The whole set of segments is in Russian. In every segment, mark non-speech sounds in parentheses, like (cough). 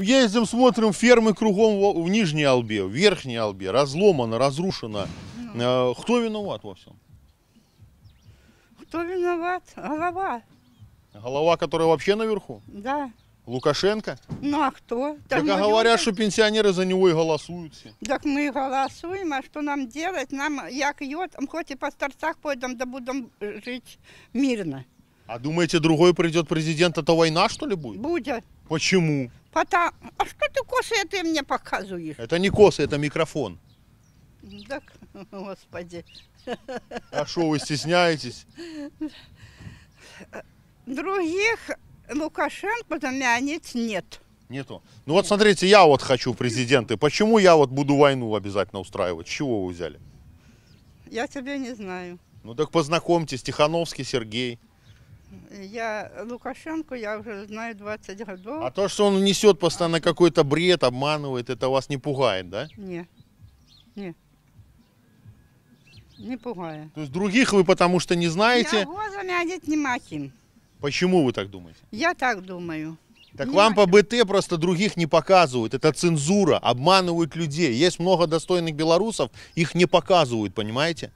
Ездим, смотрим фермы кругом в Нижней Албе, в Верхней Албе, разломано, разрушено. Ну. Э, кто виноват во всем? Кто виноват? Голова. Голова, которая вообще наверху? Да. Лукашенко? Ну а кто? Там так а говорят, что пенсионеры за него и голосуют все. Так мы голосуем, а что нам делать? Нам, як йод, хоть и по старцах пойдем, да будем жить мирно. А думаете, другой придет президент, это война что ли будет? Будет. Почему? Потом... А что ты косы это мне показываешь? Это не косы, это микрофон. Так, (laughs) господи. А что, вы стесняетесь? Других Лукашенко замянить нет. Нету. Ну вот смотрите, я вот хочу президенты. Почему я вот буду войну обязательно устраивать? чего вы взяли? Я тебя не знаю. Ну так познакомьтесь, Тихановский Сергей. Я Лукашенко, я уже знаю 20 годов. А то, что он несет постоянно какой-то бред, обманывает, это вас не пугает, да? Нет, нет. Не пугает. То есть других вы потому что не знаете? Я глазами одеть не махин. Почему вы так думаете? Я так думаю. Так не вам по БТ просто других не показывают. Это цензура, обманывают людей. Есть много достойных белорусов, их не показывают, понимаете?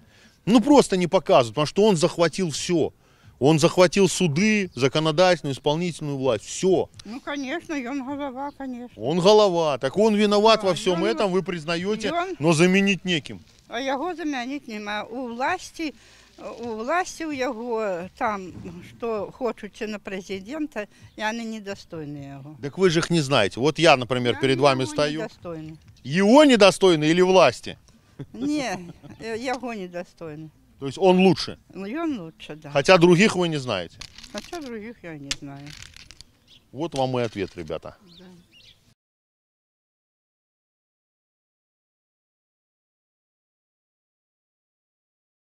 Ну просто не показывают, потому что он захватил все. Он захватил суды, законодательную, исполнительную власть. Все. Ну, конечно, и он голова, конечно. Он голова. Так он виноват да, во всем он, этом, вы признаете, он, но заменить неким. А его заменить нема. У власти, у власти у его там, что хочется на президента, и они недостойны его. Так вы же их не знаете. Вот я, например, я перед вами стою. Недостойны. Его недостойны или власти? Не, э, его недостойны. То есть он лучше? Ну, и он лучше, да. Хотя других вы не знаете? Хотя других я не знаю. Вот вам и ответ, ребята. Да.